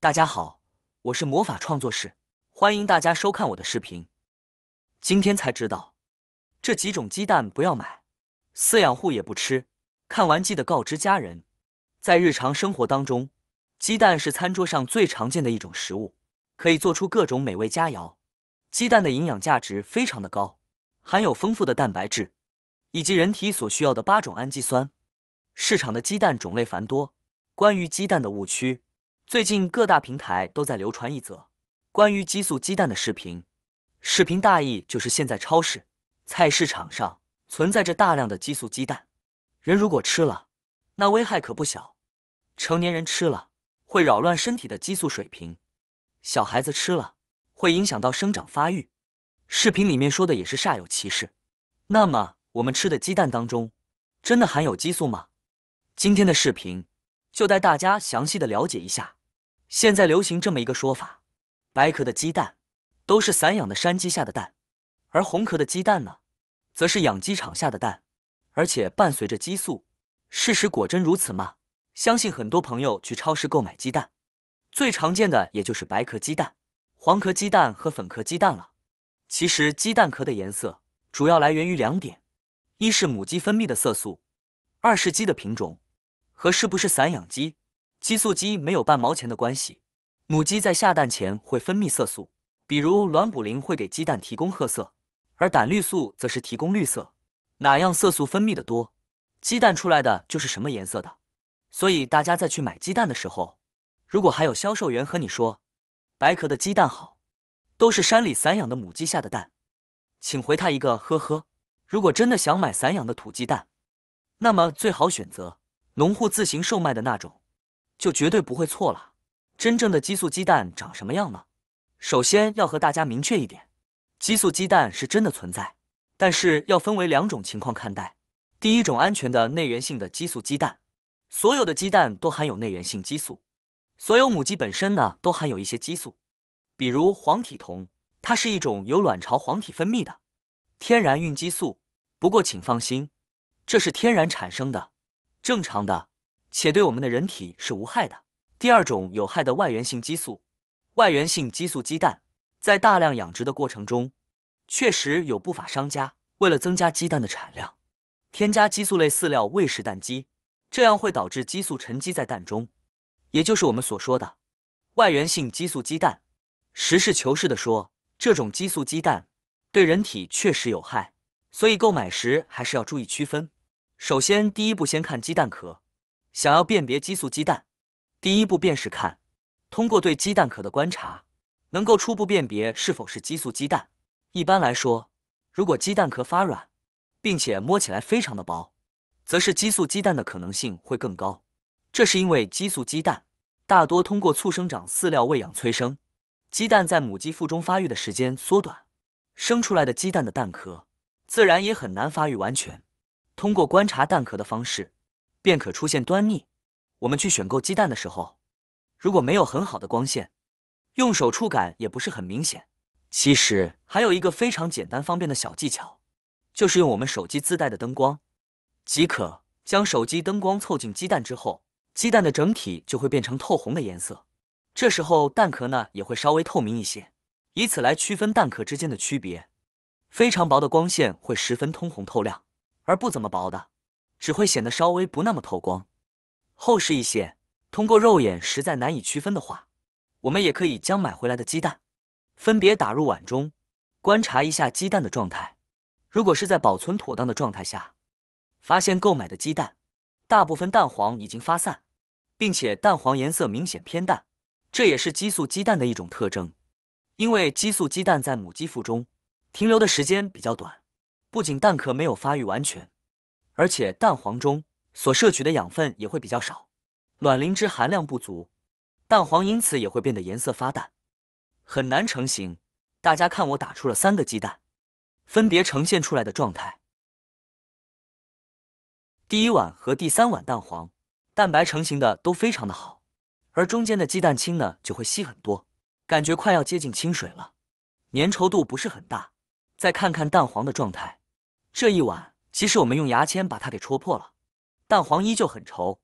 大家好，我是魔法创作室，欢迎大家收看我的视频。今天才知道，这几种鸡蛋不要买，饲养户也不吃。看完记得告知家人。在日常生活当中，鸡蛋是餐桌上最常见的一种食物，可以做出各种美味佳肴。鸡蛋的营养价值非常的高，含有丰富的蛋白质以及人体所需要的八种氨基酸。市场的鸡蛋种类繁多，关于鸡蛋的误区。最近各大平台都在流传一则关于激素鸡蛋的视频，视频大意就是现在超市、菜市场上存在着大量的激素鸡蛋，人如果吃了，那危害可不小。成年人吃了会扰乱身体的激素水平，小孩子吃了会影响到生长发育。视频里面说的也是煞有其事。那么我们吃的鸡蛋当中真的含有激素吗？今天的视频就带大家详细的了解一下。现在流行这么一个说法：白壳的鸡蛋都是散养的山鸡下的蛋，而红壳的鸡蛋呢，则是养鸡场下的蛋，而且伴随着激素。事实果真如此吗？相信很多朋友去超市购买鸡蛋，最常见的也就是白壳鸡蛋、黄壳鸡蛋和粉壳鸡蛋了。其实，鸡蛋壳的颜色主要来源于两点：一是母鸡分泌的色素，二是鸡的品种和是不是散养鸡。激素鸡没有半毛钱的关系。母鸡在下蛋前会分泌色素，比如卵卟磷会给鸡蛋提供褐色，而胆绿素则是提供绿色。哪样色素分泌的多，鸡蛋出来的就是什么颜色的。所以大家在去买鸡蛋的时候，如果还有销售员和你说“白壳的鸡蛋好，都是山里散养的母鸡下的蛋”，请回他一个呵呵。如果真的想买散养的土鸡蛋，那么最好选择农户自行售卖的那种。就绝对不会错了。真正的激素鸡蛋长什么样呢？首先要和大家明确一点，激素鸡蛋是真的存在，但是要分为两种情况看待。第一种，安全的内源性的激素鸡蛋，所有的鸡蛋都含有内源性激素，所有母鸡本身呢都含有一些激素，比如黄体酮，它是一种由卵巢黄体分泌的天然孕激素。不过请放心，这是天然产生的，正常的。且对我们的人体是无害的。第二种有害的外源性激素，外源性激素鸡蛋在大量养殖的过程中，确实有不法商家为了增加鸡蛋的产量，添加激素类饲料喂食蛋鸡，这样会导致激素沉积在蛋中，也就是我们所说的外源性激素鸡蛋。实事求是的说，这种激素鸡蛋对人体确实有害，所以购买时还是要注意区分。首先，第一步先看鸡蛋壳。想要辨别激素鸡蛋，第一步便是看。通过对鸡蛋壳的观察，能够初步辨别是否是激素鸡蛋。一般来说，如果鸡蛋壳发软，并且摸起来非常的薄，则是激素鸡蛋的可能性会更高。这是因为激素鸡蛋大多通过促生长饲料喂养催生，鸡蛋在母鸡腹中发育的时间缩短，生出来的鸡蛋的蛋壳自然也很难发育完全。通过观察蛋壳的方式。便可出现端倪。我们去选购鸡蛋的时候，如果没有很好的光线，用手触感也不是很明显。其实还有一个非常简单方便的小技巧，就是用我们手机自带的灯光即可。将手机灯光凑近鸡蛋之后，鸡蛋的整体就会变成透红的颜色，这时候蛋壳呢也会稍微透明一些，以此来区分蛋壳之间的区别。非常薄的光线会十分通红透亮，而不怎么薄的。只会显得稍微不那么透光，厚实一些。通过肉眼实在难以区分的话，我们也可以将买回来的鸡蛋分别打入碗中，观察一下鸡蛋的状态。如果是在保存妥当的状态下，发现购买的鸡蛋大部分蛋黄已经发散，并且蛋黄颜色明显偏淡，这也是激素鸡蛋的一种特征。因为激素鸡蛋在母鸡腹中停留的时间比较短，不仅蛋壳没有发育完全。而且蛋黄中所摄取的养分也会比较少，卵磷脂含量不足，蛋黄因此也会变得颜色发淡，很难成型。大家看我打出了三个鸡蛋，分别呈现出来的状态。第一碗和第三碗蛋黄蛋白成型的都非常的好，而中间的鸡蛋清呢就会稀很多，感觉快要接近清水了，粘稠度不是很大。再看看蛋黄的状态，这一碗。即使我们用牙签把它给戳破了，蛋黄依旧很稠，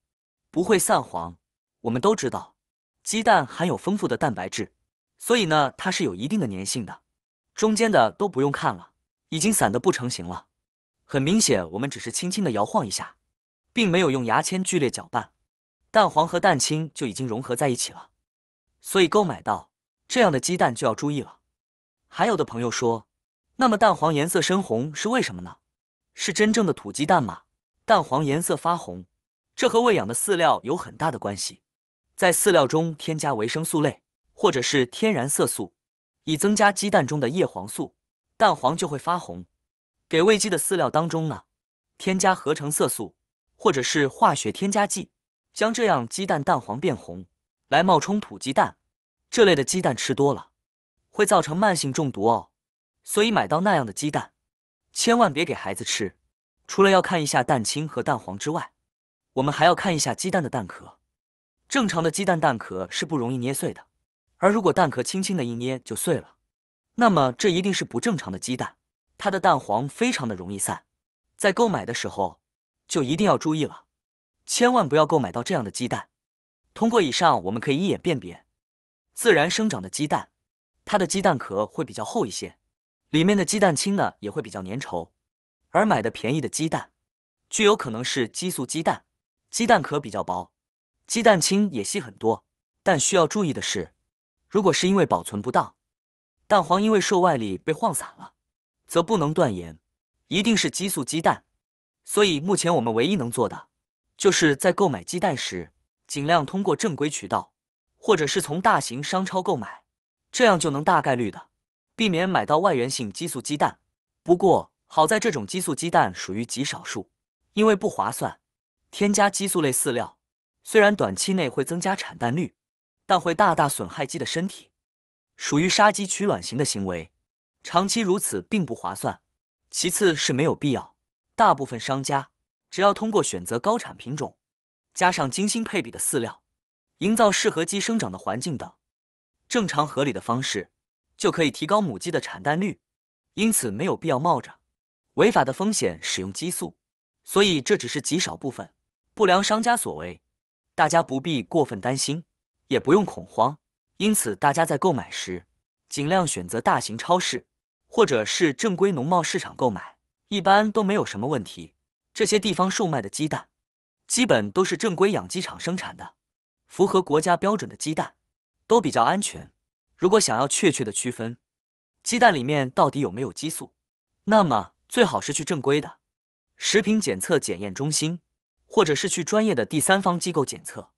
不会散黄。我们都知道，鸡蛋含有丰富的蛋白质，所以呢它是有一定的粘性的。中间的都不用看了，已经散的不成形了。很明显，我们只是轻轻的摇晃一下，并没有用牙签剧烈搅拌，蛋黄和蛋清就已经融合在一起了。所以购买到这样的鸡蛋就要注意了。还有的朋友说，那么蛋黄颜色深红是为什么呢？是真正的土鸡蛋吗？蛋黄颜色发红，这和喂养的饲料有很大的关系。在饲料中添加维生素类或者是天然色素，以增加鸡蛋中的叶黄素，蛋黄就会发红。给喂鸡的饲料当中呢，添加合成色素或者是化学添加剂，将这样鸡蛋蛋黄变红，来冒充土鸡蛋。这类的鸡蛋吃多了，会造成慢性中毒哦。所以买到那样的鸡蛋。千万别给孩子吃。除了要看一下蛋清和蛋黄之外，我们还要看一下鸡蛋的蛋壳。正常的鸡蛋蛋壳是不容易捏碎的，而如果蛋壳轻轻的一捏就碎了，那么这一定是不正常的鸡蛋，它的蛋黄非常的容易散。在购买的时候就一定要注意了，千万不要购买到这样的鸡蛋。通过以上，我们可以一眼辨别，自然生长的鸡蛋，它的鸡蛋壳会比较厚一些。里面的鸡蛋清呢也会比较粘稠，而买的便宜的鸡蛋，具有可能是激素鸡蛋，鸡蛋壳比较薄，鸡蛋清也稀很多。但需要注意的是，如果是因为保存不当，蛋黄因为受外力被晃散了，则不能断言一定是激素鸡蛋。所以目前我们唯一能做的，就是在购买鸡蛋时，尽量通过正规渠道，或者是从大型商超购买，这样就能大概率的。避免买到外源性激素鸡蛋。不过好在这种激素鸡蛋属于极少数，因为不划算。添加激素类饲料，虽然短期内会增加产蛋率，但会大大损害鸡的身体，属于杀鸡取卵型的行为。长期如此并不划算。其次是没有必要。大部分商家只要通过选择高产品种，加上精心配比的饲料，营造适合鸡生长的环境等，正常合理的方式。就可以提高母鸡的产蛋率，因此没有必要冒着违法的风险使用激素。所以这只是极少部分不良商家所为，大家不必过分担心，也不用恐慌。因此，大家在购买时尽量选择大型超市或者是正规农贸市场购买，一般都没有什么问题。这些地方售卖的鸡蛋，基本都是正规养鸡场生产的，符合国家标准的鸡蛋都比较安全。如果想要确切的区分，鸡蛋里面到底有没有激素，那么最好是去正规的食品检测检验中心，或者是去专业的第三方机构检测。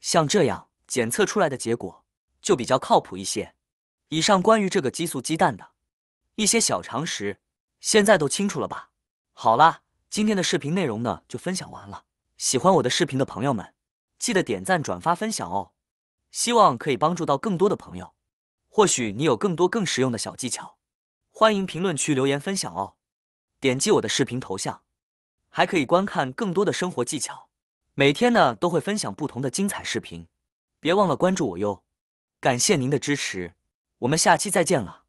像这样检测出来的结果就比较靠谱一些。以上关于这个激素鸡蛋的一些小常识，现在都清楚了吧？好啦，今天的视频内容呢就分享完了。喜欢我的视频的朋友们，记得点赞、转发、分享哦！希望可以帮助到更多的朋友。或许你有更多更实用的小技巧，欢迎评论区留言分享哦。点击我的视频头像，还可以观看更多的生活技巧。每天呢都会分享不同的精彩视频，别忘了关注我哟。感谢您的支持，我们下期再见了。